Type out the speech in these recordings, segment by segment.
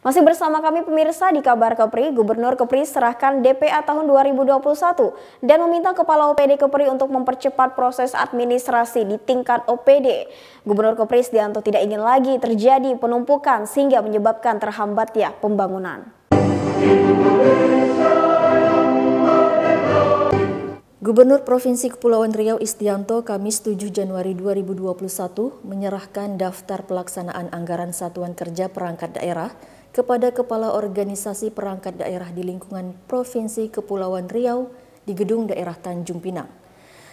Masih bersama kami pemirsa di Kabar Kepri, Gubernur Kepri serahkan DPA tahun 2021 dan meminta Kepala OPD Kepri untuk mempercepat proses administrasi di tingkat OPD. Gubernur Kepri Sdianto tidak ingin lagi terjadi penumpukan sehingga menyebabkan terhambatnya pembangunan. Gubernur Provinsi Kepulauan Riau Istianto Kamis 7 Januari 2021 menyerahkan daftar pelaksanaan anggaran satuan kerja perangkat daerah kepada Kepala Organisasi Perangkat Daerah di lingkungan Provinsi Kepulauan Riau di Gedung Daerah Tanjung Pinang.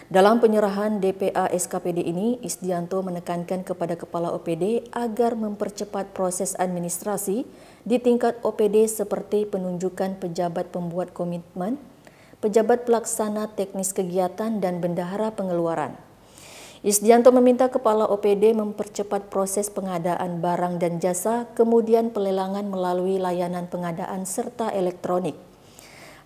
Dalam penyerahan DPA SKPD ini, Isdianto menekankan kepada Kepala OPD agar mempercepat proses administrasi di tingkat OPD seperti penunjukan pejabat pembuat komitmen, pejabat pelaksana teknis kegiatan, dan bendahara pengeluaran. Isdianto meminta Kepala OPD mempercepat proses pengadaan barang dan jasa, kemudian pelelangan melalui layanan pengadaan serta elektronik.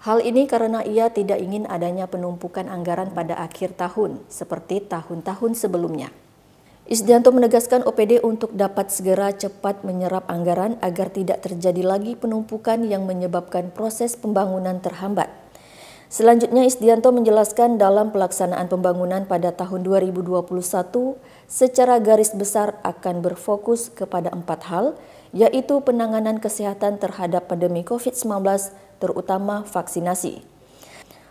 Hal ini karena ia tidak ingin adanya penumpukan anggaran pada akhir tahun, seperti tahun-tahun sebelumnya. Isdianto menegaskan OPD untuk dapat segera cepat menyerap anggaran agar tidak terjadi lagi penumpukan yang menyebabkan proses pembangunan terhambat. Selanjutnya Isdianto menjelaskan dalam pelaksanaan pembangunan pada tahun 2021 secara garis besar akan berfokus kepada empat hal, yaitu penanganan kesehatan terhadap pandemi COVID-19, terutama vaksinasi.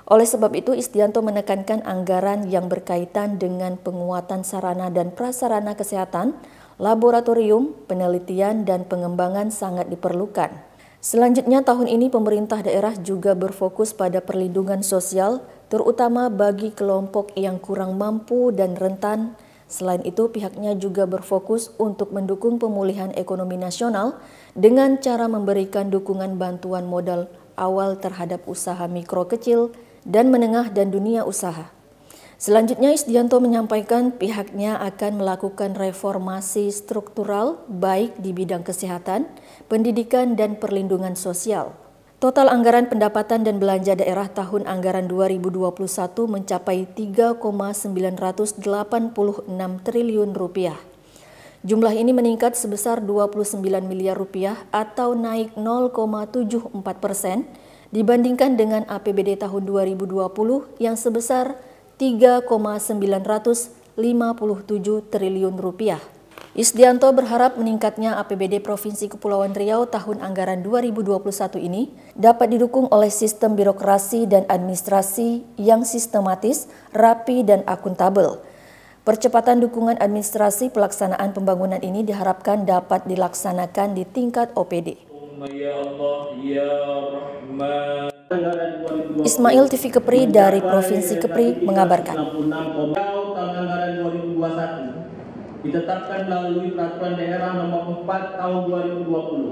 Oleh sebab itu, Istianto menekankan anggaran yang berkaitan dengan penguatan sarana dan prasarana kesehatan, laboratorium, penelitian, dan pengembangan sangat diperlukan. Selanjutnya tahun ini pemerintah daerah juga berfokus pada perlindungan sosial terutama bagi kelompok yang kurang mampu dan rentan. Selain itu pihaknya juga berfokus untuk mendukung pemulihan ekonomi nasional dengan cara memberikan dukungan bantuan modal awal terhadap usaha mikro kecil dan menengah dan dunia usaha. Selanjutnya Isdianto menyampaikan pihaknya akan melakukan reformasi struktural baik di bidang kesehatan, pendidikan dan perlindungan sosial. Total anggaran pendapatan dan belanja daerah tahun anggaran 2021 mencapai 3,986 triliun rupiah. Jumlah ini meningkat sebesar 29 miliar rupiah atau naik 0,74 persen dibandingkan dengan APBD tahun 2020 yang sebesar 3,957 triliun rupiah. Isdianto berharap meningkatnya APBD Provinsi Kepulauan Riau tahun anggaran 2021 ini dapat didukung oleh sistem birokrasi dan administrasi yang sistematis, rapi, dan akuntabel. Percepatan dukungan administrasi pelaksanaan pembangunan ini diharapkan dapat dilaksanakan di tingkat OPD. Ya Allah, ya Ismail TV Kepri dari Provinsi Kepri mengabarkan. ditetapkan melalui Peraturan Daerah Nomor 4 Tahun 2020.